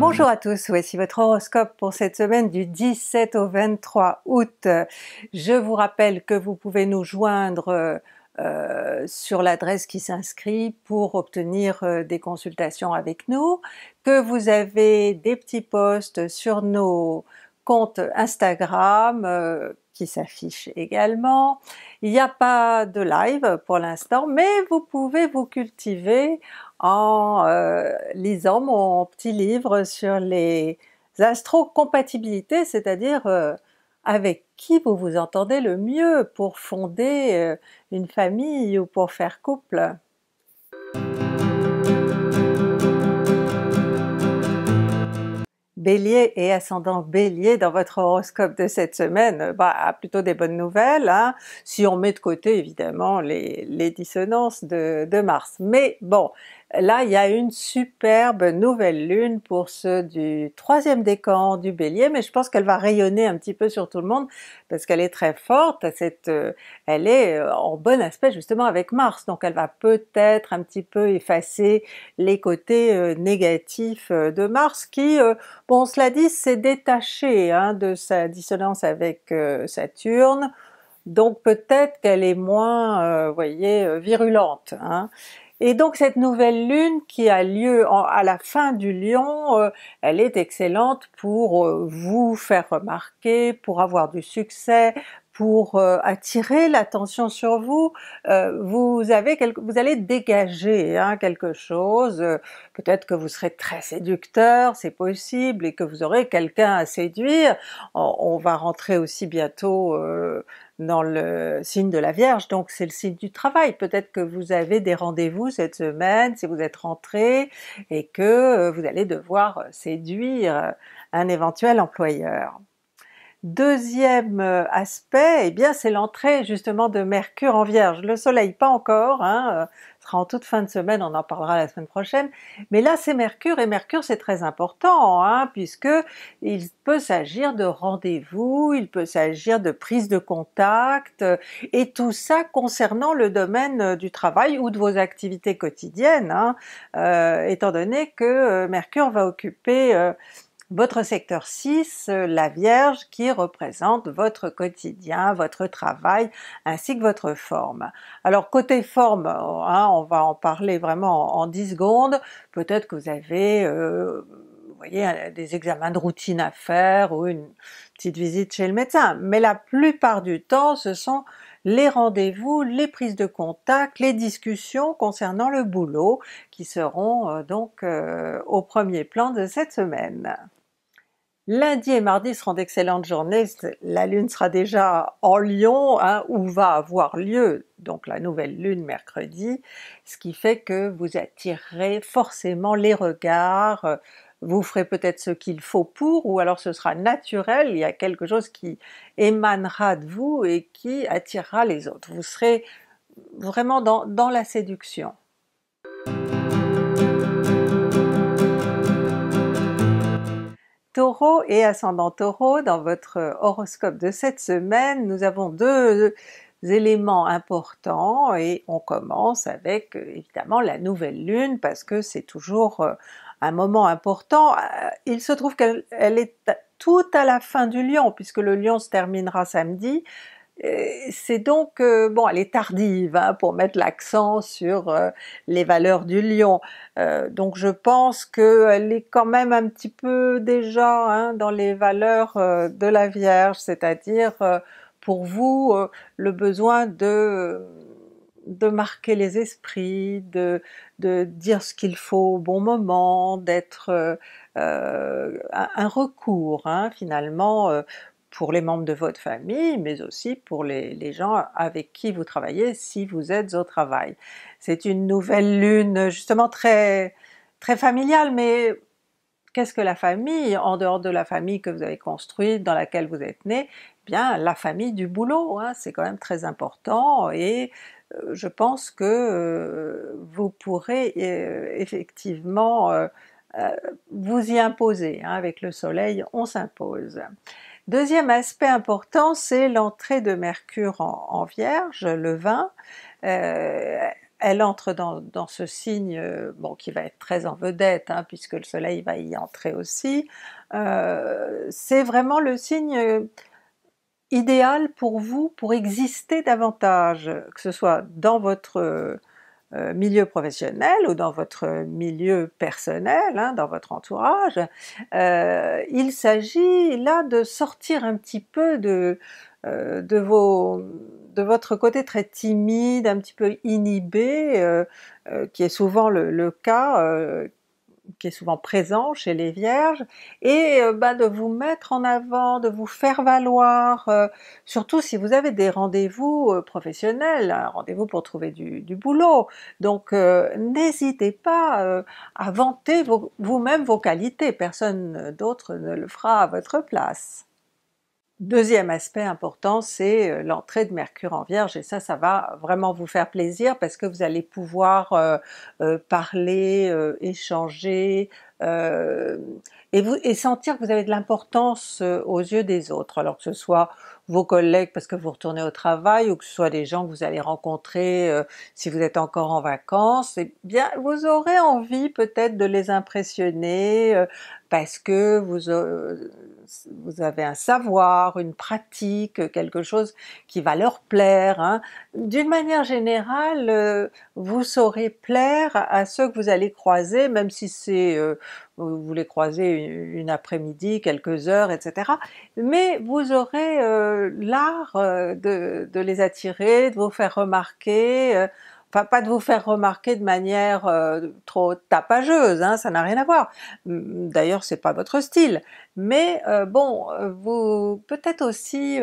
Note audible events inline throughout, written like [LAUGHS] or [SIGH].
Bonjour à tous, voici votre horoscope pour cette semaine du 17 au 23 août. Je vous rappelle que vous pouvez nous joindre euh, euh, sur l'adresse qui s'inscrit pour obtenir euh, des consultations avec nous, que vous avez des petits posts sur nos comptes Instagram qui s'affichent également. Il n'y a pas de live pour l'instant, mais vous pouvez vous cultiver en euh, lisant mon petit livre sur les astrocompatibilités, c'est-à-dire euh, avec qui vous vous entendez le mieux pour fonder euh, une famille ou pour faire couple. Bélier et ascendant Bélier dans votre horoscope de cette semaine, bah plutôt des bonnes nouvelles, hein. si on met de côté évidemment les, dissonances de, de Mars. Mais bon, Là, il y a une superbe nouvelle lune pour ceux du troisième décan du Bélier, mais je pense qu'elle va rayonner un petit peu sur tout le monde parce qu'elle est très forte, euh, elle est euh, en bon aspect justement avec Mars, donc elle va peut-être un petit peu effacer les côtés euh, négatifs de Mars qui, bon cela dit, s'est détaché hein, de sa dissonance avec Saturne, donc peut-être qu'elle est moins, vous voyez, virulente. Hein. Et donc cette nouvelle lune qui a lieu à la fin du lion, euh, elle est excellente pour euh, vous faire remarquer, pour avoir du succès, pour euh, attirer l'attention sur vous, euh, vous, avez vous allez dégager hein, quelque chose, peut-être que vous serez très séducteur, c'est possible, et que vous aurez quelqu'un à séduire. On, on, va rentrer aussi bientôt euh, dans le signe de la Vierge, donc c'est le signe du travail. Peut-être que vous avez des rendez-vous cette semaine, si vous êtes rentré, et que vous allez devoir séduire un éventuel employeur. Deuxième euh, aspect, eh bien c'est l'entrée justement de Mercure en Vierge. Le Soleil pas encore, hein, euh, sera en toute fin de semaine, on en parlera la semaine prochaine, mais là c'est Mercure, et Mercure c'est très important, hein, puisque il peut s'agir de rendez-vous, il peut s'agir de prise de contact, euh, et tout ça concernant le domaine du travail ou de vos activités quotidiennes, hein, étant donné que Mercure va occuper votre secteur 6, la Vierge qui représente votre quotidien, votre travail ainsi que votre forme. Alors côté forme, hein, on va en parler vraiment en, 10 secondes, peut-être que vous avez euh, vous voyez, des examens de routine à faire ou une petite visite chez le médecin, mais la plupart du temps ce sont les rendez-vous, les prises de contact, les discussions concernant le boulot qui seront euh, donc euh, au premier plan de cette semaine. Lundi et mardi seront d'excellentes journées. La Lune sera déjà en Lion, hein, où va avoir lieu donc la nouvelle Lune mercredi, ce qui fait que vous attirerez forcément les regards, vous ferez peut-être ce qu'il faut pour, ou alors ce sera naturel, il y a quelque chose qui émanera de vous et qui attirera les autres. Vous serez vraiment dans la séduction. Taureau et ascendant Taureau, dans votre euh, horoscope de cette semaine, nous avons deux éléments importants et on commence avec euh, évidemment la nouvelle lune parce que c'est toujours euh, un moment important. Il se trouve qu'elle est tout à la fin du lion puisque le lion se terminera samedi, c'est donc, euh, bon elle est tardive hein, pour mettre l'accent sur euh, les valeurs du lion, euh, donc je pense qu'elle est quand même un petit peu déjà hein, dans les valeurs de la Vierge, c'est-à-dire pour vous le besoin de de marquer les esprits, de, de dire ce qu'il faut au bon moment, d'être un recours hein, finalement pour les membres de votre famille, mais aussi pour les, gens avec qui vous travaillez si vous êtes au travail. C'est une nouvelle lune justement très, très familiale, mais qu'est-ce que la famille en dehors de la famille que vous avez construite, dans laquelle vous êtes né eh Bien, la famille du boulot, hein, c'est quand même très important et euh, je pense que euh, vous pourrez euh, effectivement vous y imposer. Hein, avec le soleil, on s'impose. Deuxième aspect important, c'est l'entrée de Mercure en, Vierge, le 20. Euh, elle entre dans, ce signe euh, bon, qui va être très en vedette hein, puisque le soleil va y entrer aussi. Euh, c'est vraiment le signe idéal pour vous pour exister davantage, que ce soit dans votre euh, milieu professionnel ou dans votre milieu personnel, hein, dans votre entourage, euh, il s'agit là de sortir un petit peu de, euh, de, vos, de votre côté très timide, un petit peu inhibé, qui est souvent le cas qui est souvent présent chez les vierges, et euh, bah, de vous mettre en avant, de vous faire valoir, euh, surtout si vous avez des rendez-vous euh, professionnels, un rendez-vous pour trouver du, du boulot. Donc n'hésitez pas à vanter vous-même vos qualités, personne d'autre ne le fera à votre place. Deuxième aspect important, c'est euh, l'entrée de Mercure en Vierge et ça, ça va vraiment vous faire plaisir parce que vous allez pouvoir euh, euh, parler, échanger, et, vous, et sentir que vous avez de l'importance euh, aux yeux des autres, alors que ce soit vos collègues parce que vous retournez au travail ou que ce soit des gens que vous allez rencontrer euh, si vous êtes encore en vacances, eh bien vous aurez envie peut-être de les impressionner euh, parce que vous, vous avez un savoir, une pratique, quelque chose qui va leur plaire. Hein. D'une manière générale, vous saurez plaire à ceux que vous allez croiser, même si c'est vous les croisez une après-midi, quelques heures, etc. Mais vous aurez euh, l'art euh, de, les attirer, de vous faire remarquer, euh, enfin pas de vous faire remarquer de manière trop tapageuse, hein, ça n'a rien à voir. D'ailleurs c'est pas votre style, mais bon, vous peut-être aussi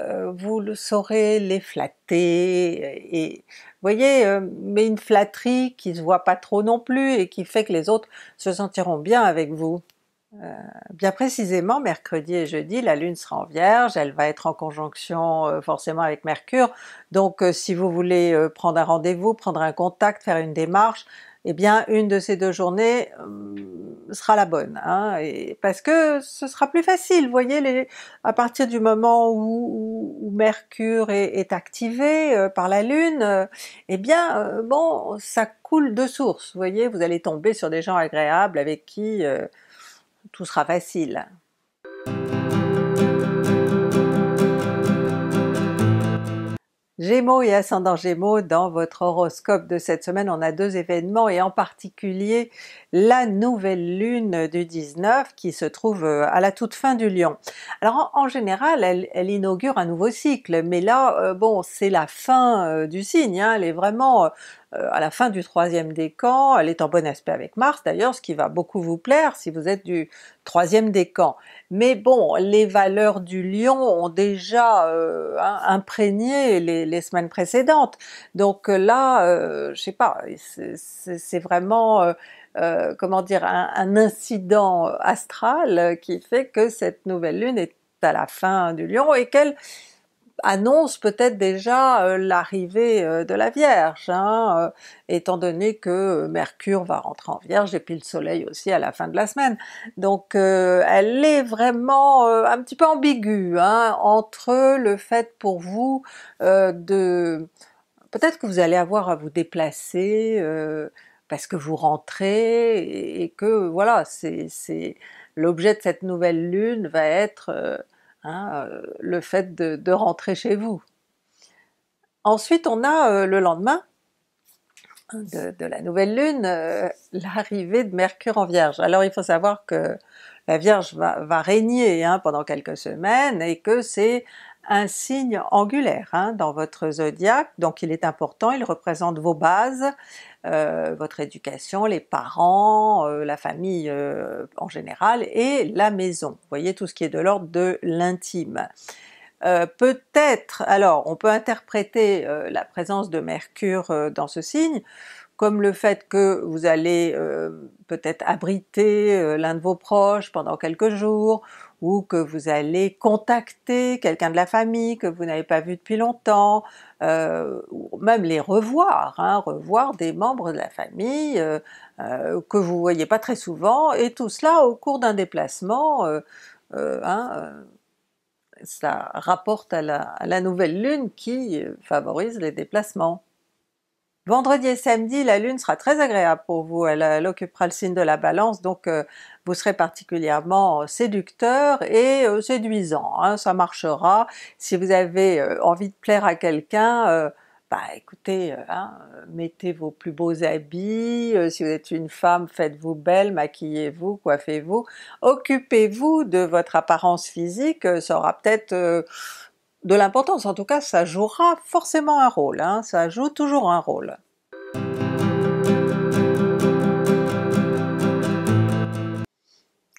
euh, vous le saurez les flatter euh, et voyez, euh, mais une flatterie qui se voit pas trop non plus et qui fait que les autres se sentiront bien avec vous. bien précisément, mercredi et jeudi, la Lune sera en Vierge, elle va être en conjonction forcément avec Mercure, donc si vous voulez prendre un rendez-vous, prendre un contact, faire une démarche, eh bien une de ces deux journées euh, sera la bonne, hein, parce que ce sera plus facile, vous voyez, à partir du moment où, Mercure est, activé euh, par la Lune, euh, eh bien bon, ça coule de source, vous voyez, vous allez tomber sur des gens agréables avec qui tout sera facile. Gémeaux et ascendant Gémeaux, dans votre horoscope de cette semaine, on a deux événements et en particulier la nouvelle lune du 19 qui se trouve euh, à la toute fin du Lion. Alors en, général elle, inaugure un nouveau cycle, mais là euh, bon c'est la fin euh, du signe, hein. elle est vraiment à la fin du troisième décan, elle est en bon aspect avec Mars d'ailleurs, ce qui va beaucoup vous plaire si vous êtes du troisième décan. Mais bon, les valeurs du lion ont déjà euh, imprégné les, semaines précédentes. Donc euh, là, je euh, je sais pas, c'est vraiment comment dire un, incident astral qui fait que cette nouvelle lune est à la fin du lion et qu'elle annonce peut-être déjà euh, l'arrivée euh, de la Vierge, hein, euh, étant donné que Mercure va rentrer en Vierge et puis le Soleil aussi à la fin de la semaine. Donc elle est vraiment un petit peu ambiguë hein, entre le fait pour vous de... peut-être que vous allez avoir à vous déplacer parce que vous rentrez et, que voilà, c'est l'objet de cette nouvelle lune va être Hein, euh, le fait de, rentrer chez vous. Ensuite on a euh, le lendemain hein, de, la nouvelle lune, euh, l'arrivée de Mercure en Vierge. Alors il faut savoir que la Vierge va, régner hein, pendant quelques semaines et que c'est un signe angulaire hein, dans votre zodiaque, donc il est important, il représente vos bases, euh, votre éducation, les parents, euh, la famille euh, en général et la maison. Vous voyez tout ce qui est de l'ordre de l'intime. peut-être, alors on peut interpréter la présence de Mercure dans ce signe comme le fait que vous allez peut-être abriter l'un de vos proches pendant quelques jours, ou que vous allez contacter quelqu'un de la famille que vous n'avez pas vu depuis longtemps, euh, ou même les revoir, hein, revoir des membres de la famille euh, euh, que vous ne voyez pas très souvent, et tout cela au cours d'un déplacement, hein, ça rapporte à la nouvelle lune qui favorise les déplacements. Vendredi et samedi, la Lune sera très agréable pour vous, elle, occupera le signe de la Balance, donc euh, vous serez particulièrement euh, séducteur et euh, séduisant, hein. ça marchera. Si vous avez envie de plaire à quelqu'un, bah écoutez, hein, mettez vos plus beaux habits, si vous êtes une femme, faites-vous belle, maquillez-vous, coiffez-vous, occupez-vous de votre apparence physique, ça aura peut-être de l'importance, en tout cas ça jouera forcément un rôle, hein. ça joue toujours un rôle.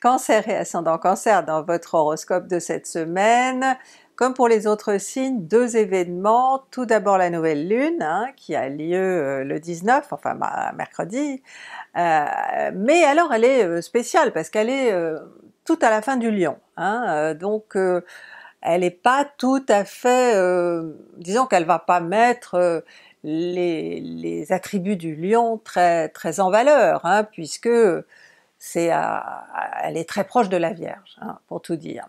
Cancer et ascendant Cancer dans votre horoscope de cette semaine. Comme pour les autres signes, deux événements. Tout d'abord la nouvelle lune hein, qui a lieu euh, le 19, enfin mercredi, euh, mais alors elle est euh, spéciale parce qu'elle est tout à la fin du lion. Hein. donc elle n'est pas tout à fait, euh, disons qu'elle va pas mettre euh, les, attributs du lion très, très en valeur, hein, puisque c'est elle est très proche de la Vierge, hein, pour tout dire.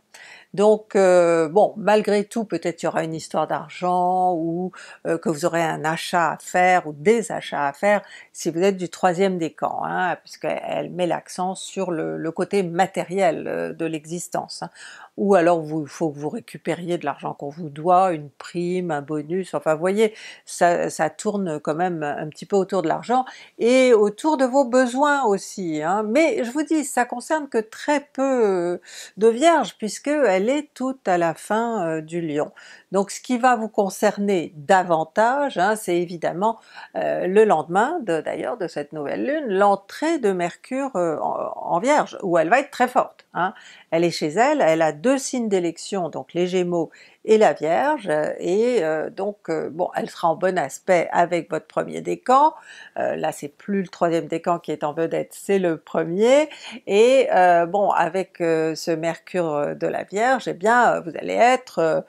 Donc euh, bon, malgré tout, peut-être il y aura une histoire d'argent ou que vous aurez un achat à faire ou des achats à faire si vous êtes du troisième décan, hein, puisqu'elle met l'accent sur le, côté matériel de l'existence. Hein ou alors il faut que vous récupériez de l'argent qu'on vous doit, une prime, un bonus, enfin vous voyez, ça, tourne quand même un petit peu autour de l'argent et autour de vos besoins aussi. Hein. Mais je vous dis, ça concerne que très peu de Vierge puisqu'elle est toute à la fin euh, du Lion. Donc ce qui va vous concerner davantage, hein, c'est évidemment euh, le lendemain d'ailleurs de, cette nouvelle lune, l'entrée de Mercure euh, en, Vierge, où elle va être très forte. Hein. Elle est chez elle, elle a deux signes d'élection, donc les Gémeaux et la Vierge, euh, et euh, donc euh, bon, elle sera en bon aspect avec votre premier décan, là c'est plus le troisième décan qui est en vedette, c'est le premier, et bon, avec ce mercure de la Vierge, eh bien vous allez être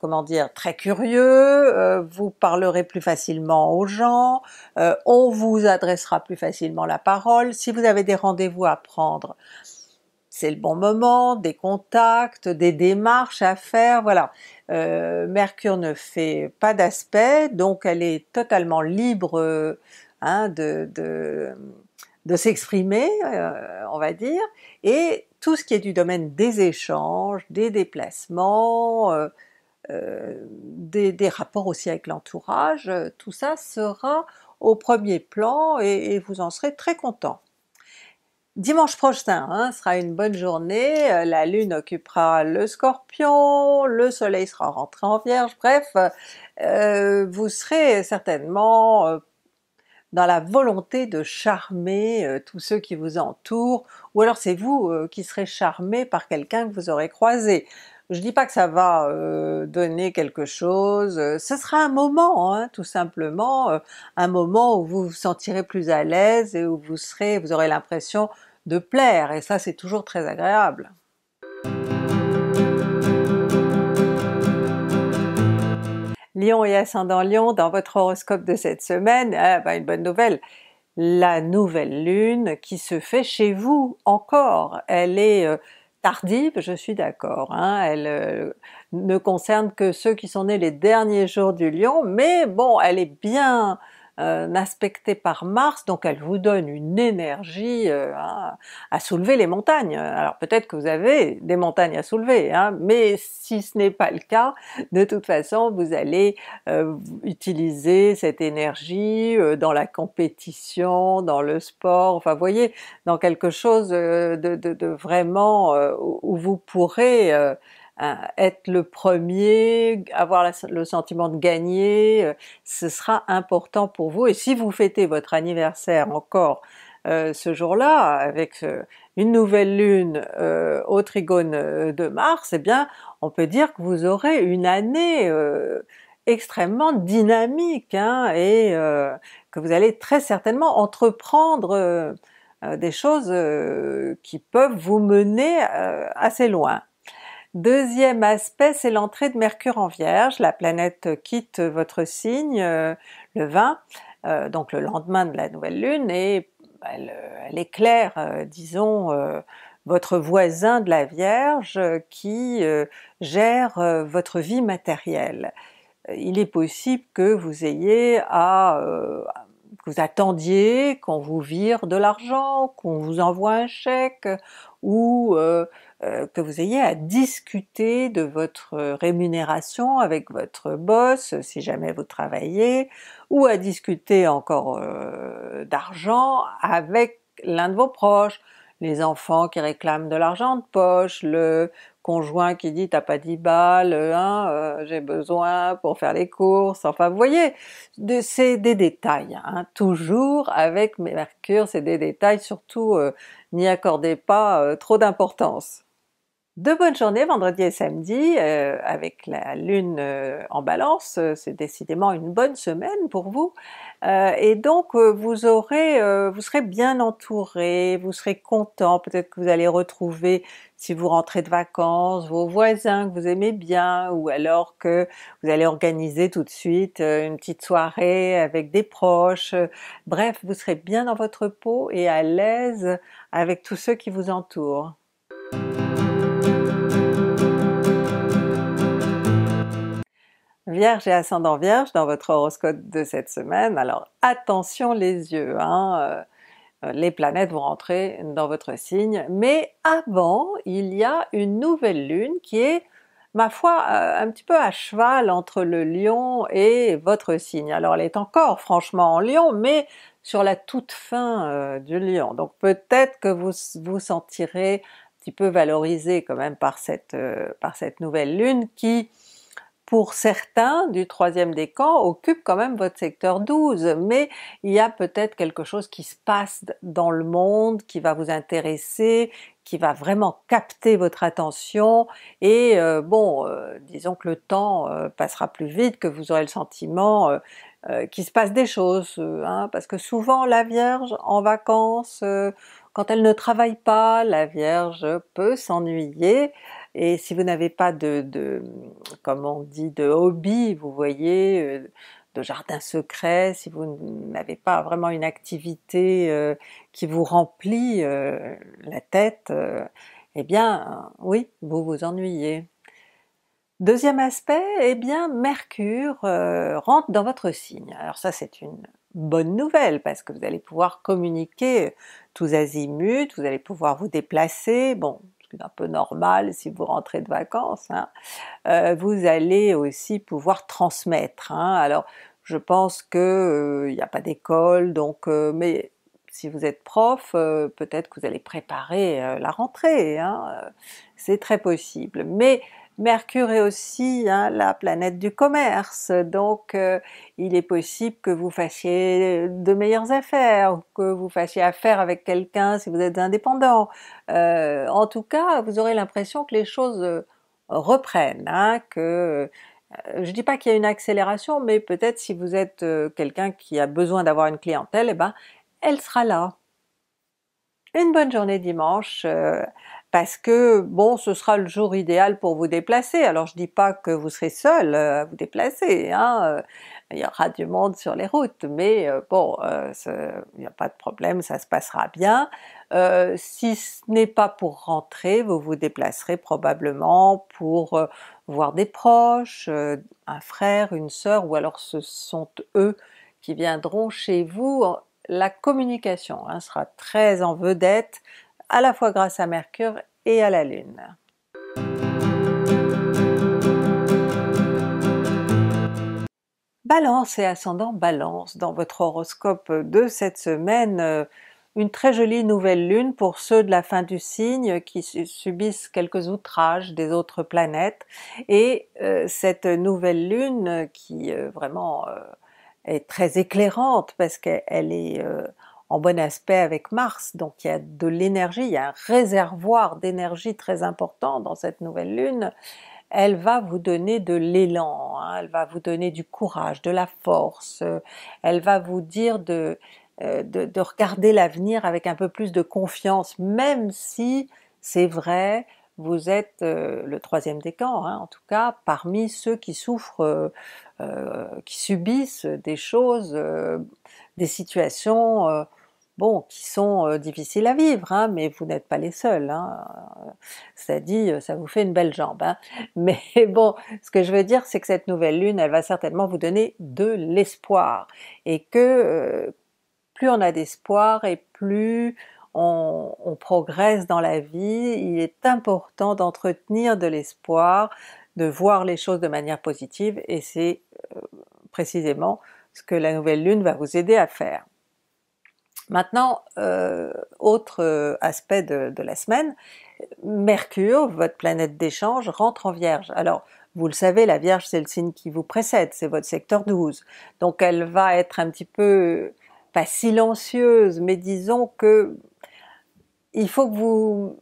comment dire, très curieux, vous parlerez plus facilement aux gens, on vous adressera plus facilement la parole, si vous avez des rendez-vous à prendre, c'est le bon moment, des contacts, des démarches à faire, voilà. Euh, Mercure ne fait pas d'aspect, donc elle est totalement libre euh, hein, de, s'exprimer, euh, on va dire, et tout ce qui est du domaine des échanges, des déplacements, des, rapports aussi avec l'entourage, tout ça sera au premier plan et vous en serez très content. Dimanche prochain hein, sera une bonne journée, euh, la Lune occupera le Scorpion, le Soleil sera rentré en Vierge, bref, euh, vous serez certainement euh, dans la volonté de charmer tous ceux qui vous entourent, ou alors c'est vous qui serez charmé par quelqu'un que vous aurez croisé. Je dis pas que ça va euh, donner quelque chose, ce euh, sera un moment hein, tout simplement, euh, un moment où vous vous sentirez plus à l'aise et où vous serez, vous aurez l'impression de plaire, et ça c'est toujours très agréable. Lion et ascendant Lion, dans votre horoscope de cette semaine, ah, bah, une bonne nouvelle, la nouvelle lune qui se fait chez vous encore, elle est tardive, je suis d'accord. Hein. elle euh, ne concerne que ceux qui sont nés les derniers jours du lion, mais bon, elle est bien euh, aspectée par Mars, donc elle vous donne une énergie euh, hein, à soulever les montagnes. Alors peut-être que vous avez des montagnes à soulever, hein, mais si ce n'est pas le cas, de toute façon vous allez euh, utiliser cette énergie dans la compétition, dans le sport, enfin voyez, dans quelque chose de, de vraiment où vous pourrez être le premier, avoir le sentiment de gagner, euh, ce sera important pour vous. Et si vous fêtez votre anniversaire encore euh, ce jour-là, avec euh, une nouvelle lune au trigone de Mars, eh bien on peut dire que vous aurez une année extrêmement dynamique hein, et que vous allez très certainement entreprendre des choses qui peuvent vous mener assez loin. Deuxième aspect, c'est l'entrée de Mercure en Vierge, la planète quitte votre signe euh, le 20, euh, donc le lendemain de la nouvelle lune, et elle, euh, éclaire, disons, votre voisin de la Vierge qui gère votre vie matérielle. Il est possible que vous ayez à que vous attendiez qu'on vous vire de l'argent, qu'on vous envoie un chèque, ou euh, que vous ayez à discuter de votre euh, rémunération avec votre boss euh, si jamais vous travaillez, ou à discuter encore d'argent avec l'un de vos proches, les enfants qui réclament de l'argent de poche, le conjoint qui dit t'as pas 10 balles, hein, j'ai besoin pour faire les courses, enfin vous voyez, c'est des détails, hein, toujours avec Mercure c'est des détails, surtout n'y accordez pas trop d'importance. Deux bonnes journées vendredi et samedi euh, avec la lune euh, en balance, euh, c'est décidément une bonne semaine pour vous et donc vous aurez, vous serez bien entouré, vous serez content, peut-être que vous allez retrouver si vous rentrez de vacances, vos voisins que vous aimez bien ou alors que vous allez organiser tout de suite une petite soirée avec des proches, bref vous serez bien dans votre peau et à l'aise avec tous ceux qui vous entourent. Vierge et ascendant Vierge dans votre horoscope de cette semaine, alors attention les yeux, hein, euh, euh, les planètes vont rentrer dans votre signe, mais avant il y a une nouvelle lune qui est ma foi euh, un petit peu à cheval entre le lion et votre signe. Alors elle est encore franchement en lion, mais sur la toute fin du lion, donc peut-être que vous vous sentirez un petit peu valorisé quand même par cette nouvelle lune qui pour certains du troisième décan occupe quand même votre secteur 12, mais il y a peut-être quelque chose qui se passe dans le monde qui va vous intéresser, qui va vraiment capter votre attention et euh, bon, euh, disons que le temps euh, passera plus vite, que vous aurez le sentiment qu'il se passe des choses, hein, parce que souvent la Vierge en vacances, quand elle ne travaille pas, la Vierge peut s'ennuyer, et si vous n'avez pas de, comme on dit, de hobby, vous voyez, euh, de jardin secret, si vous n'avez pas vraiment une activité euh, qui vous remplit euh, la tête, eh bien oui, vous vous ennuyez. Deuxième aspect, eh bien Mercure rentre dans votre signe. Alors ça c'est une bonne nouvelle parce que vous allez pouvoir communiquer tous azimuts, vous allez pouvoir vous déplacer, bon un peu normal si vous rentrez de vacances, hein. euh, vous allez aussi pouvoir transmettre. Hein. Alors je pense que euh, il n'y a pas d'école, donc euh, mais si vous êtes prof, peut-être que vous allez préparer la rentrée, hein. c'est très possible. Mais Mercure est aussi hein, la planète du commerce, donc euh, il est possible que vous fassiez de meilleures affaires, que vous fassiez affaire avec quelqu'un si vous êtes indépendant. Euh, en tout cas, vous aurez l'impression que les choses euh, reprennent, hein, que je dis pas qu'il y a une accélération, mais peut-être si vous êtes quelqu'un qui a besoin d'avoir une clientèle, eh ben, elle sera là. Une bonne journée dimanche parce que bon, ce sera le jour idéal pour vous déplacer. Alors je dis pas que vous serez seul euh, à vous déplacer, hein, euh, il y aura du monde sur les routes, mais euh, bon, il n'y a pas de problème, ça se passera bien. si ce n'est pas pour rentrer, vous vous déplacerez probablement pour voir des proches, un frère, une sœur, ou alors ce sont eux qui viendront chez vous. La communication hein, sera très en vedette, à la fois grâce à Mercure et à la Lune. Balance et ascendant Balance, dans votre horoscope de cette semaine, euh, une très jolie nouvelle lune pour ceux de la fin du signe qui subissent quelques outrages des autres planètes et euh, cette nouvelle lune qui euh, vraiment est très éclairante parce qu'elle est en bon aspect avec Mars, donc il y a de l'énergie, il y a un réservoir d'énergie très important dans cette nouvelle lune, elle va vous donner de l'élan, hein. elle va vous donner du courage, de la force, elle va vous dire euh, de, de, regarder l'avenir avec un peu plus de confiance, même si c'est vrai, vous êtes euh, le troisième décan, hein, en tout cas, parmi ceux qui souffrent, euh, qui subissent des choses, des situations qui sont euh, difficiles à vivre, hein, mais vous n'êtes pas les seuls. cest hein. à euh, ça vous fait une belle jambe. Hein. [LAUGHS] Mais bon, ce que je veux dire, c'est que cette nouvelle lune, elle va certainement vous donner de l'espoir, et que euh, plus on a d'espoir et plus on, progresse dans la vie, il est important d'entretenir de l'espoir, de voir les choses de manière positive, et c'est précisément ce que la nouvelle lune va vous aider à faire. Maintenant, euh, autre euh, aspect de, la semaine, Mercure, votre planète d'échange, rentre en Vierge. Alors, vous le savez, la Vierge c'est le signe qui vous précède, c'est votre secteur 12. Donc elle va être un petit peu, pas silencieuse, mais disons que il faut que vous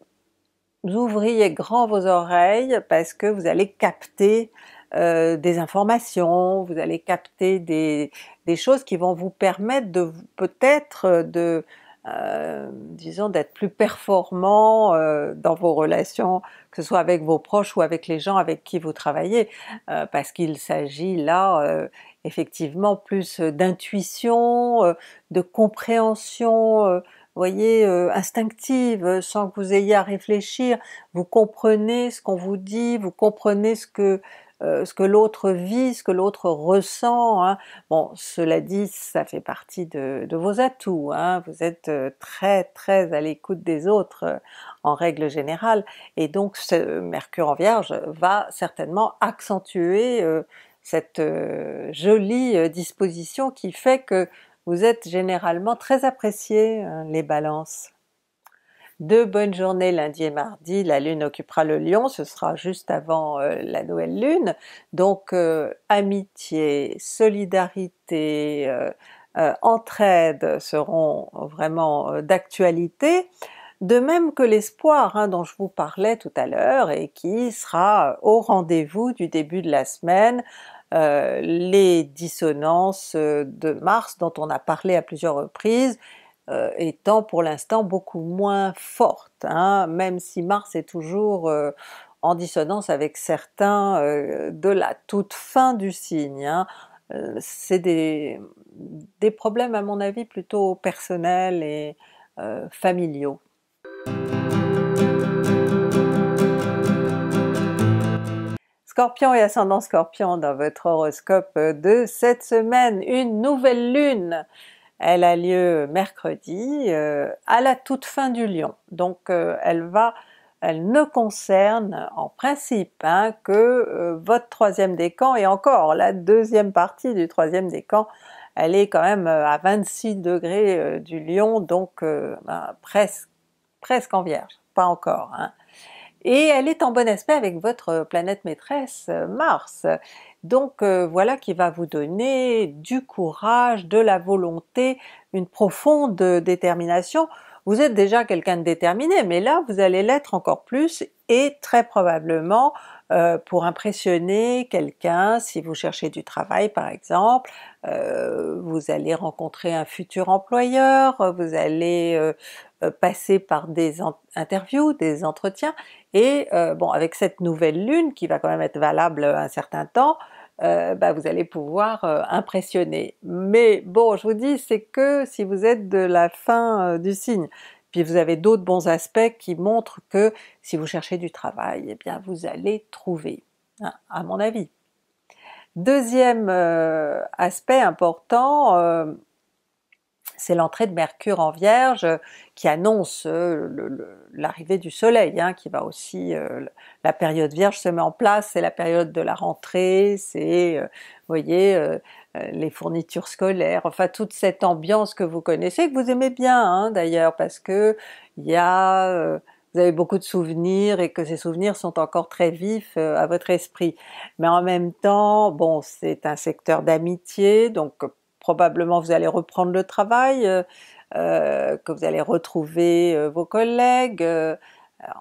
ouvriez grand vos oreilles parce que vous allez capter euh, des informations, vous allez capter des, choses qui vont vous permettre de peut-être euh, de euh, disons d'être plus performant dans vos relations, que ce soit avec vos proches ou avec les gens avec qui vous travaillez, parce qu'il s'agit là effectivement plus d'intuition, de compréhension, voyez, instinctive, sans que vous ayez à réfléchir. Vous comprenez ce qu'on vous dit, vous comprenez ce que euh, ce que l'autre vit, ce que l'autre ressent. Hein. Bon, cela dit, ça fait partie de, vos atouts. Hein. Vous êtes euh, très très à l'écoute des autres euh, en règle générale, et donc ce Mercure en Vierge va certainement accentuer cette jolie disposition qui fait que vous êtes généralement très apprécié, hein, les balances. Deux bonnes journées lundi et mardi, la Lune occupera le Lion, ce sera juste avant euh, la nouvelle Lune, donc euh, amitié, solidarité, euh, entraide seront vraiment d'actualité, de même que l'espoir hein, dont je vous parlais tout à l'heure et qui sera au rendez-vous du début de la semaine, les dissonances de Mars dont on a parlé à plusieurs reprises euh, étant pour l'instant beaucoup moins forte, hein, même si Mars est toujours euh, en dissonance avec certains euh, de la toute fin du signe. Hein. C'est des, des, problèmes à mon avis plutôt personnels et familiaux. Scorpion et ascendant Scorpion dans votre horoscope de cette semaine, une nouvelle lune elle a lieu mercredi euh, à la toute fin du Lion. Donc euh, elle va, elle ne concerne en principe hein, que euh, votre troisième décan et encore la deuxième partie du troisième décan, elle est quand même à 26 degrés du Lion, donc ben, presque en Vierge, pas encore. Hein et elle est en bon aspect avec votre euh, planète maîtresse euh, Mars. Donc euh, voilà qui va vous donner du courage, de la volonté, une profonde détermination. Vous êtes déjà quelqu'un de déterminé, mais là vous allez l'être encore plus et très probablement pour impressionner quelqu'un, si vous cherchez du travail par exemple, vous allez rencontrer un futur employeur, vous allez euh, passer par des interviews, des entretiens, et euh, bon, avec cette nouvelle lune qui va quand même être valable un certain temps, euh, bah, vous allez pouvoir impressionner. Mais bon, je vous dis, c'est que si vous êtes de la fin du signe, puis vous avez d'autres bons aspects qui montrent que si vous cherchez du travail, eh bien vous allez trouver, hein, à mon avis. Deuxième aspect important, c'est l'entrée de Mercure en Vierge euh, qui annonce euh, l'arrivée du Soleil, hein, qui va aussi euh, la période Vierge se met en place, c'est la période de la rentrée, c'est Vous voyez les fournitures scolaires, enfin toute cette ambiance que vous connaissez, que vous aimez bien hein, d'ailleurs, parce que il y a vous avez beaucoup de souvenirs et que ces souvenirs sont encore très vifs à votre esprit. Mais en même temps, bon, c'est un secteur d'amitié, donc probablement vous allez reprendre le travail, euh, euh, que vous allez retrouver euh, vos collègues,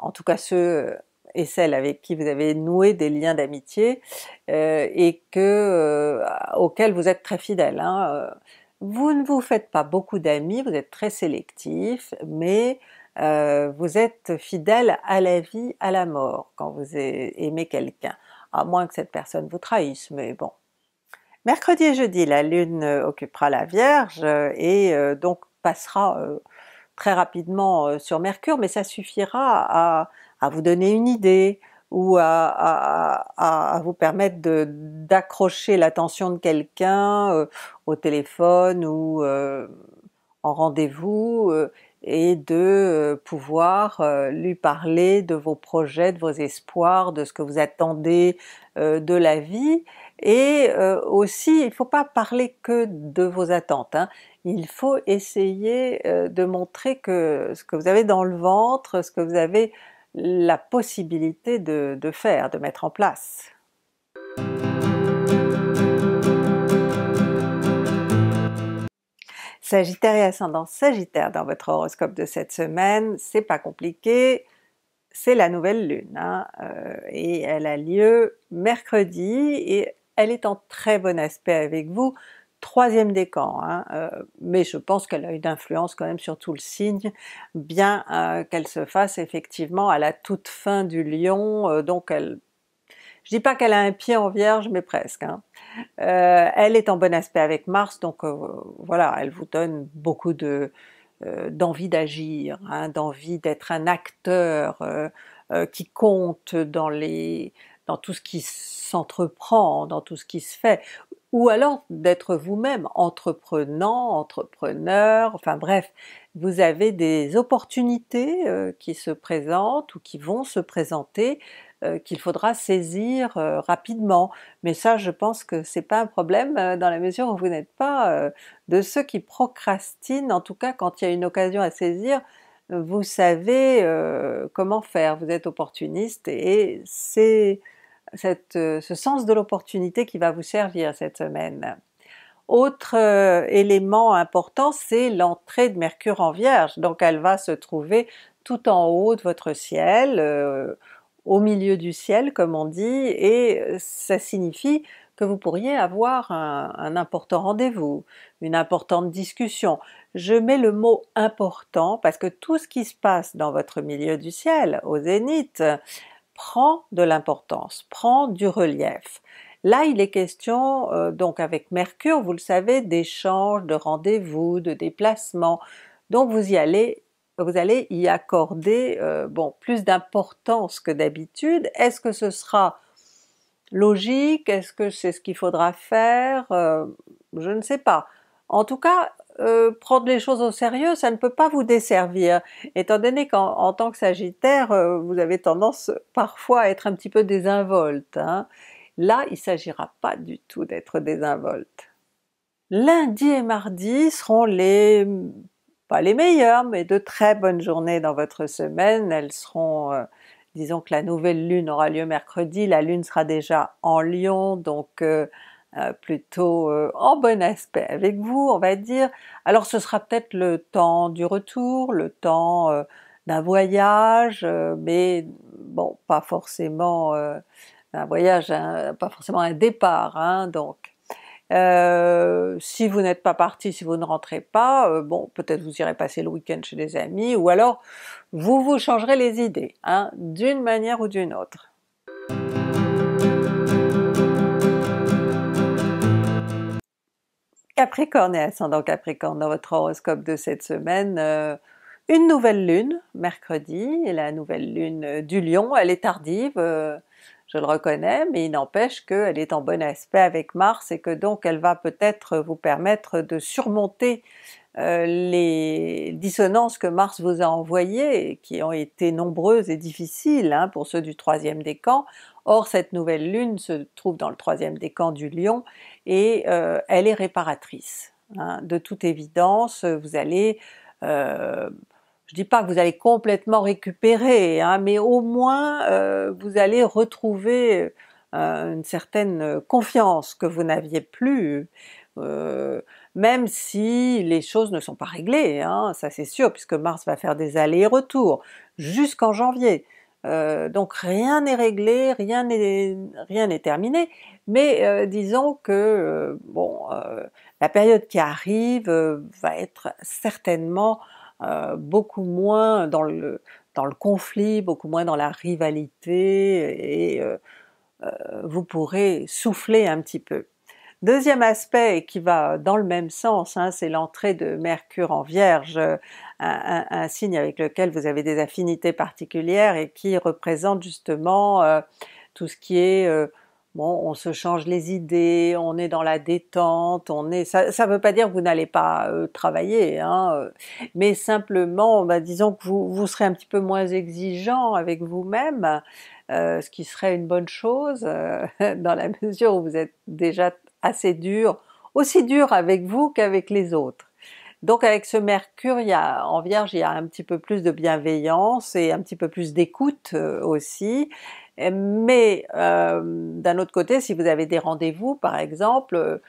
en tout cas ceux et celles avec qui vous avez noué des liens d'amitié et que auxquels vous êtes très fidèle. Hein. Vous ne vous faites pas beaucoup d'amis, vous êtes très sélectif, mais vous êtes fidèle à la vie, à la mort, quand vous aimez quelqu'un, à moins que cette personne vous trahisse, mais bon, Mercredi et jeudi, la Lune euh, occupera la Vierge euh, et euh, donc passera très rapidement sur Mercure, mais ça suffira à, vous donner une idée ou à, vous permettre d'accrocher l'attention de quelqu'un au téléphone ou rendez-vous euh, et de euh, pouvoir euh, lui parler de vos projets, de vos espoirs, de ce que vous attendez de la vie. Et aussi, il ne faut pas parler que de vos attentes. Hein. Il faut essayer de montrer que ce que vous avez dans le ventre, ce que vous avez la possibilité de faire, de mettre en place. Sagittaire et ascendant Sagittaire dans votre horoscope de cette semaine, c'est pas compliqué, c'est la nouvelle lune hein, euh, et elle a lieu mercredi et elle est en très bon aspect avec vous, troisième décan, hein, euh, mais je pense qu'elle a une influence quand même sur tout le signe, bien euh, qu'elle se fasse effectivement à la toute fin du lion, donc elle je dis pas qu'elle a un pied en vierge, mais presque. Hein. Euh, elle est en bon aspect avec Mars, donc euh, voilà, elle vous donne beaucoup euh, d'envie d'agir, hein, d'envie d'être un acteur qui compte dans dans tout ce qui s'entreprend, dans tout ce qui se fait, ou alors d'être vous-même entreprenant, entrepreneur, enfin bref, vous avez des opportunités qui se présentent ou qui vont se présenter euh, qu'il faudra saisir euh, rapidement. Mais ça, je pense que ce n'est pas un problème euh, dans la mesure où vous n'êtes pas de ceux qui procrastinent, en tout cas quand il y a une occasion à saisir, vous savez comment faire, vous êtes opportuniste et c'est ce sens de l'opportunité qui va vous servir cette semaine. Autre élément important, c'est l'entrée de Mercure en Vierge, donc elle va se trouver tout en haut de votre ciel, au milieu du ciel, comme on dit, et euh, ça signifie que vous pourriez avoir un, important rendez-vous, une importante discussion. Je mets le mot important parce que tout ce qui se passe dans votre milieu du ciel, au zénith, prend de l'importance, prend du relief. Là il est question, euh, donc avec Mercure, vous le savez, d'échanges, de rendez-vous, de déplacements, donc vous y allez vous allez y accorder euh, bon, plus d'importance que d'habitude. Est-ce que ce sera logique Est-ce que c'est ce qu'il faudra faire euh, Je ne sais pas. En tout cas, euh, prendre les choses au sérieux, ça ne peut pas vous desservir, étant donné qu'en tant que Sagittaire, vous avez tendance parfois à être un petit peu désinvolte. Hein. Là, il ne s'agira pas du tout d'être désinvolte. Lundi et mardi seront les pas les meilleures, mais de très bonnes journées dans votre semaine. Elles seront, euh, disons que la nouvelle lune aura lieu mercredi, la lune sera déjà en Lion, donc euh, euh, plutôt en bon aspect avec vous, on va dire. Alors ce sera peut-être le temps du retour, le temps d'un voyage, mais bon, pas forcément un voyage, pas forcément un départ, hein, donc euh, si vous n'êtes pas parti, si vous ne rentrez pas, euh, bon, peut-être vous irez passer le week-end chez des amis, ou alors vous vous changerez les idées, hein, d'une manière ou d'une autre. Capricorne et ascendant Capricorne dans votre horoscope de cette semaine, euh, une nouvelle lune mercredi, la nouvelle lune du lion, elle est tardive, je le reconnais, mais il n'empêche qu'elle est en bon aspect avec Mars et que donc elle va peut-être vous permettre de surmonter euh, les dissonances que Mars vous a envoyées, qui ont été nombreuses et difficiles hein, pour ceux du troisième décan. Or cette nouvelle lune se trouve dans le troisième décan du Lion et euh, elle est réparatrice. Hein. De toute évidence, vous allez euh, je dis pas que vous allez complètement récupérer, hein, mais au moins euh, vous allez retrouver euh, une certaine confiance que vous n'aviez plus, euh, même si les choses ne sont pas réglées, hein, ça c'est sûr, puisque Mars va faire des allers-retours jusqu'en janvier. donc rien n'est réglé, rien n'est rien n'est terminé, mais disons que bon, la période qui arrive va être certainement euh, beaucoup moins dans le, conflit, beaucoup moins dans la rivalité et euh, euh, vous pourrez souffler un petit peu. Deuxième aspect qui va dans le même sens, hein, c'est l'entrée de Mercure en Vierge, un, signe avec lequel vous avez des affinités particulières et qui représente justement tout ce qui est Bon, on se change les idées, on est dans la détente, on est. Ça ne veut pas dire que vous n'allez pas euh, travailler, hein, euh, mais simplement, bah, disons que vous, serez un petit peu moins exigeant avec vous-même, euh, ce qui serait une bonne chose [LAUGHS] dans la mesure où vous êtes déjà assez dur, aussi dur avec vous qu'avec les autres. Donc avec ce Mercure, en Vierge, il y a un petit peu plus de bienveillance et un petit peu plus d'écoute aussi, mais euh, d'un autre côté, si vous avez des rendez-vous, par exemple,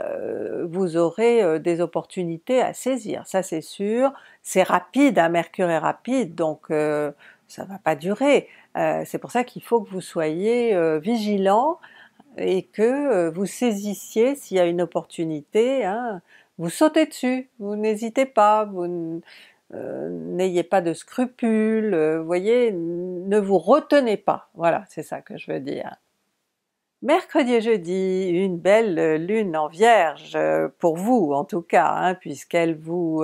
euh, vous aurez euh, des opportunités à saisir, ça c'est sûr. C'est rapide, hein, Mercure est rapide, donc euh, ça ne va pas durer. Euh, c'est pour ça qu'il faut que vous soyez vigilant et que vous saisissiez s'il y a une opportunité. Hein, vous sautez dessus, vous n'hésitez pas, vous euh, n'ayez pas de scrupules, euh, voyez, ne vous retenez pas. Voilà, c'est ça que je veux dire. Mercredi et jeudi, une belle lune en Vierge, euh, pour vous en tout cas, hein, puisqu'elle vous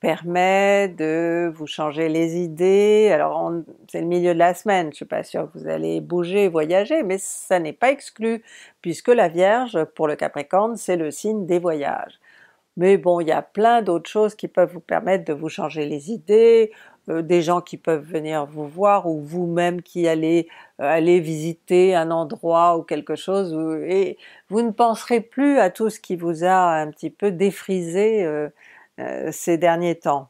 permet de vous changer les idées. Alors c'est le milieu de la semaine, je ne suis pas sûre que vous allez bouger, voyager, mais ça n'est pas exclu, puisque la Vierge, pour le Capricorne, c'est le signe des voyages. Mais bon, il y a plein d'autres choses qui peuvent vous permettre de vous changer les idées, euh, des gens qui peuvent venir vous voir ou vous-même qui allez euh, aller visiter un endroit ou quelque chose et vous ne penserez plus à tout ce qui vous a un petit peu défrisé euh, ces derniers temps.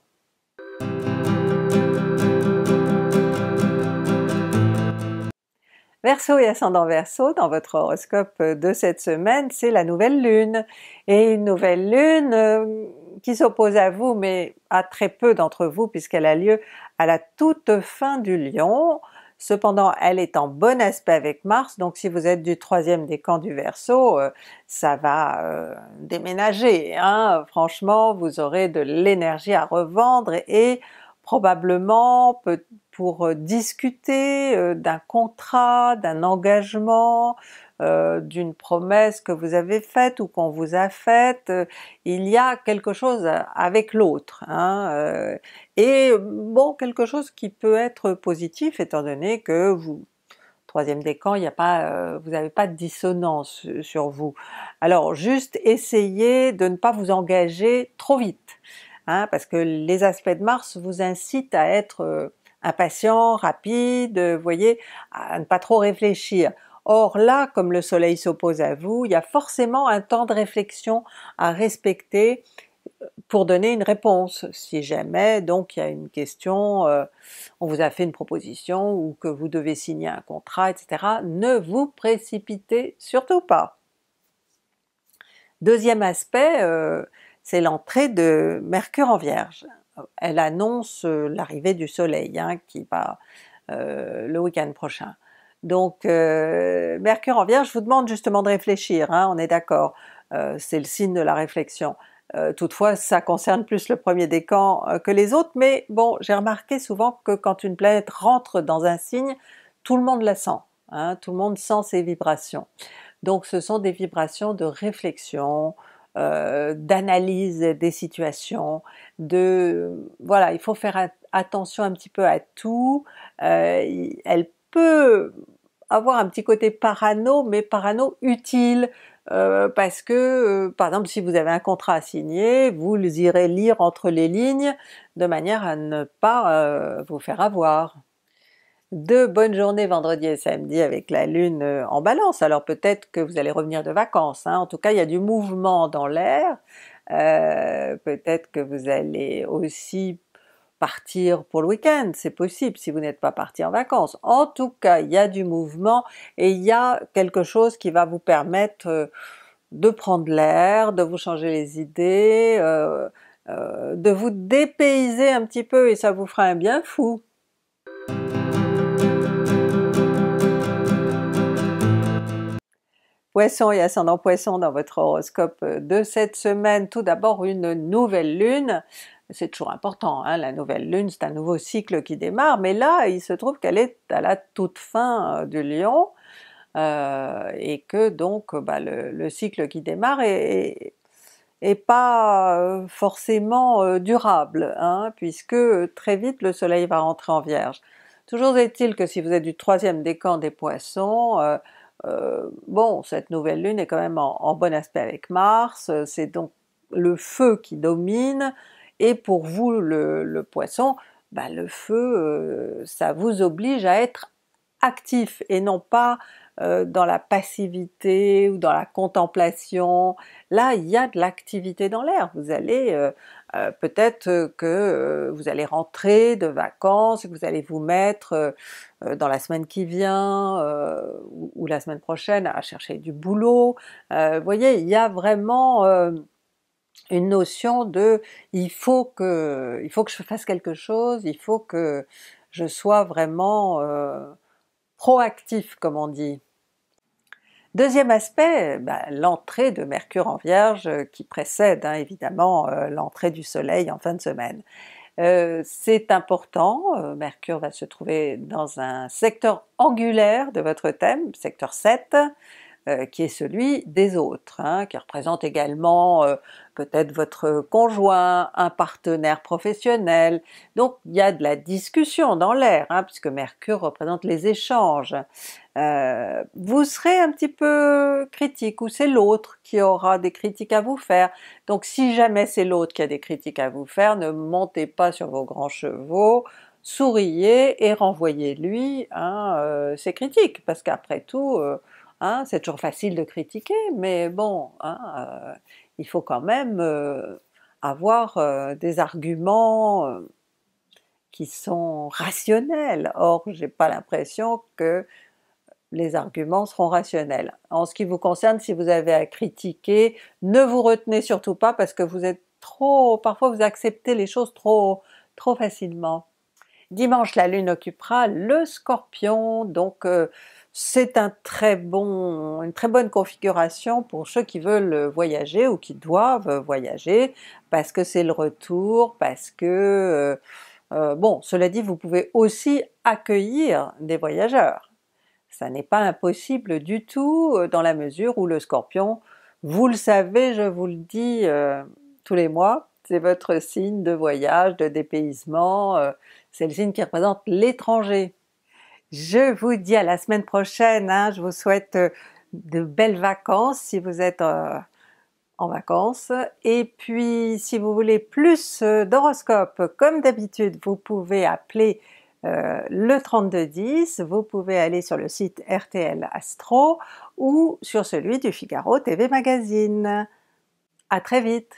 Verseau et ascendant Verseau, dans votre horoscope de cette semaine, c'est la nouvelle lune. Et une nouvelle lune euh, qui s'oppose à vous, mais à très peu d'entre vous puisqu'elle a lieu à la toute fin du lion. Cependant, elle est en bon aspect avec Mars, donc si vous êtes du troisième camps du Verseau, ça va euh, déménager, hein. franchement vous aurez de l'énergie à revendre et probablement peut être pour euh, discuter euh, d'un contrat, d'un engagement, euh, d'une promesse que vous avez faite ou qu'on vous a faite, il y a quelque chose avec l'autre. Hein, et bon, quelque chose qui peut être positif étant donné que vous troisième décan, il a pas, vous n'avez pas de dissonance sur vous. Alors juste essayez de ne pas vous engager trop vite, hein, parce que les aspects de Mars vous incitent à être impatient, rapide, euh, vous voyez, à ne pas trop réfléchir. Or là, comme le soleil s'oppose à vous, il y a forcément un temps de réflexion à respecter euh, pour donner une réponse. Si jamais donc il y a une question, euh, on vous a fait une proposition ou que vous devez signer un contrat, etc., ne vous précipitez surtout pas. Deuxième aspect, c'est l'entrée de Mercure en Vierge elle annonce euh, l'arrivée du soleil hein, qui va euh, le week-end prochain. Donc euh, Mercure en Vierge vous demande justement de réfléchir, hein, on est d'accord, c'est le signe de la réflexion. toutefois ça concerne plus le premier décan que les autres, mais bon j'ai remarqué souvent que quand une planète rentre dans un signe, tout le monde la sent, hein, tout le monde sent ses vibrations. Donc ce sont des vibrations de réflexion, euh, d'analyse des situations, de voilà, il faut faire attention un petit peu à tout. Euh, elle peut avoir un petit côté parano, mais parano utile. Euh, parce que, par exemple, si vous avez un contrat à signer, vous irez lire entre les lignes de manière à ne pas vous faire avoir de bonnes journées vendredi et samedi avec la Lune euh, en Balance. Alors peut-être que vous allez revenir de vacances, hein. en tout cas il y a du mouvement dans l'air. Euh, peut-être que vous allez aussi partir pour le week-end, c'est possible si vous n'êtes pas parti en vacances. En tout cas, il y a du mouvement et il y a quelque chose qui va vous permettre euh, de prendre l'air, de vous changer les idées, de vous dépayser un petit peu et ça vous fera un bien fou. Poisson et ascendant Poisson dans votre horoscope euh, de cette semaine. Tout d'abord une nouvelle lune, c'est toujours important, hein, la nouvelle lune c'est un nouveau cycle qui démarre, mais là il se trouve qu'elle est à la toute fin euh, du lion, euh, et que donc bah, le, cycle qui démarre est, pas forcément durable, hein, puisque très vite le soleil va rentrer en vierge. Toujours est-il que si vous êtes du troisième décan des poissons, euh, bon, cette nouvelle lune est quand même en, bon aspect avec Mars, euh, c'est donc le feu qui domine, et pour vous le, le poisson, bah, le feu, euh, ça vous oblige à être actif et non pas euh, dans la passivité ou dans la contemplation. Là, il y a de l'activité dans l'air. Vous allez euh, euh, peut-être que vous allez rentrer de vacances, que vous allez vous mettre dans la semaine qui vient ou, la semaine prochaine à chercher du boulot. vous voyez, il y a vraiment une notion de il faut que il faut que je fasse quelque chose, il faut que je sois vraiment proactif comme on dit. Deuxième aspect, bah, l'entrée de Mercure en Vierge euh, qui précède hein, évidemment euh, l'entrée du Soleil en fin de semaine. Euh, c'est important, Mercure va se trouver dans un secteur angulaire de votre thème, secteur 7, euh, qui est celui des autres, hein, qui représente également euh, peut-être votre conjoint, un partenaire professionnel. Donc il y a de la discussion dans l'air, hein, puisque Mercure représente les échanges. Euh, vous serez un petit peu critique, ou c'est l'autre qui aura des critiques à vous faire. Donc si jamais c'est l'autre qui a des critiques à vous faire, ne montez pas sur vos grands chevaux, souriez et renvoyez-lui hein, ses critiques, parce qu'après tout, Hein, c'est toujours facile de critiquer, mais bon, hein, euh, il faut quand même euh, avoir euh, des arguments qui sont rationnels. Or, j'ai pas l'impression que les arguments seront rationnels. En ce qui vous concerne, si vous avez à critiquer, ne vous retenez surtout pas parce que vous êtes trop... parfois vous acceptez les choses trop, trop facilement. Dimanche, la Lune occupera le Scorpion, donc c'est très une très bonne configuration pour ceux qui veulent euh, voyager ou qui doivent voyager parce que c'est le retour, parce que... Euh, euh, bon, cela dit, vous pouvez aussi accueillir des voyageurs. Ça n'est pas impossible du tout dans la mesure où le Scorpion, vous le savez, je vous le dis tous les mois, c'est votre signe de voyage, de dépaysement, c'est le signe qui représente l'étranger. Je vous dis à la semaine prochaine. Hein. je vous souhaite euh, de belles vacances si vous êtes euh, en vacances. Et puis, si vous voulez plus euh, d'horoscopes, comme d'habitude, vous pouvez appeler le 3210, vous pouvez aller sur le site RTL Astro ou sur celui du Figaro TV Magazine. À très vite!